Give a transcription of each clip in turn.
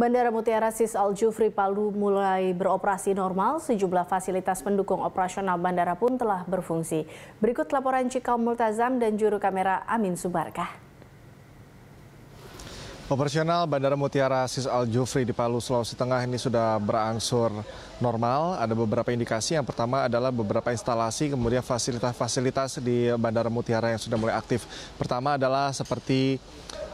Bandara Mutiara Sis Al Jufri Palu mulai beroperasi normal, sejumlah fasilitas pendukung operasional bandara pun telah berfungsi. Berikut laporan Cikal Multazam dan juru kamera Amin Subarkah. Operasional Bandara Mutiara Sis Al Jufri di Palu, Sulawesi Tengah ini sudah berangsur normal. Ada beberapa indikasi. Yang pertama adalah beberapa instalasi, kemudian fasilitas-fasilitas di Bandara Mutiara yang sudah mulai aktif. Pertama adalah seperti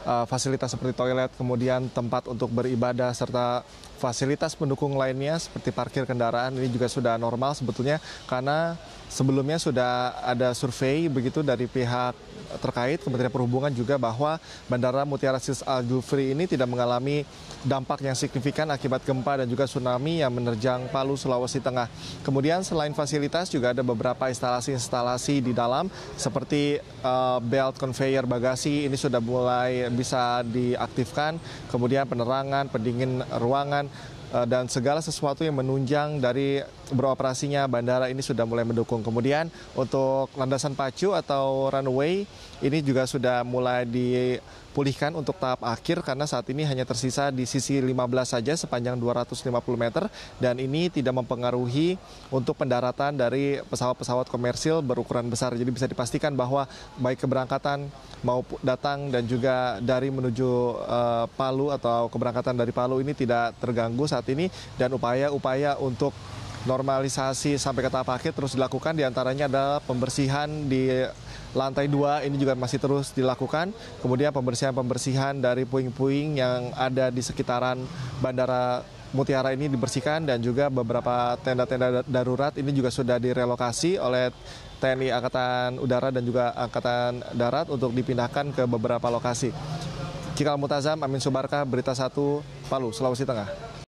Eh, fasilitas seperti toilet, kemudian tempat untuk beribadah serta fasilitas pendukung lainnya seperti parkir kendaraan ini juga sudah normal sebetulnya karena sebelumnya sudah ada survei begitu dari pihak terkait Kementerian Perhubungan juga bahwa Bandara Mutiara Sis Al Jufri ini tidak mengalami dampak yang signifikan akibat gempa dan juga tsunami yang menerjang Palu Sulawesi Tengah. Kemudian selain fasilitas juga ada beberapa instalasi-instalasi di dalam seperti uh, belt conveyor bagasi ini sudah mulai bisa diaktifkan, kemudian penerangan, pendingin ruangan Eh, dan segala sesuatu yang menunjang dari beroperasinya bandara ini sudah mulai mendukung. Kemudian untuk landasan pacu atau runway ini juga sudah mulai dipulihkan untuk tahap akhir karena saat ini hanya tersisa di sisi 15 saja sepanjang 250 meter dan ini tidak mempengaruhi untuk pendaratan dari pesawat-pesawat komersil berukuran besar. Jadi bisa dipastikan bahwa baik keberangkatan maupun datang dan juga dari menuju uh, Palu atau keberangkatan dari Palu ini tidak terganggu saat ini dan upaya-upaya untuk normalisasi sampai ke tahap akhir terus dilakukan diantaranya adalah pembersihan di lantai dua ini juga masih terus dilakukan kemudian pembersihan-pembersihan dari puing-puing yang ada di sekitaran bandara Mutiara ini dibersihkan dan juga beberapa tenda-tenda darurat ini juga sudah direlokasi oleh TNI Angkatan Udara dan juga Angkatan Darat untuk dipindahkan ke beberapa lokasi. Cikal Mutazam, Amin Subarka, Berita 1, Palu, Sulawesi Tengah.